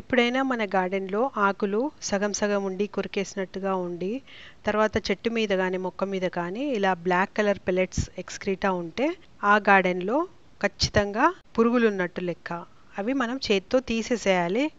ఎప్పుడైనా మన గార్డెన్లో ఆకులు సగం సగం ఉండి కొరికేసినట్టుగా ఉండి తర్వాత చెట్టు మీద కానీ మొక్క మీద కానీ ఇలా బ్లాక్ కలర్ పెలెట్స్ ఎక్స్క్రీటా ఉంటే ఆ గార్డెన్లో ఖచ్చితంగా పురుగులు ఉన్నట్టు లెక్క అవి మనం చేత్తో తీసేసేయాలి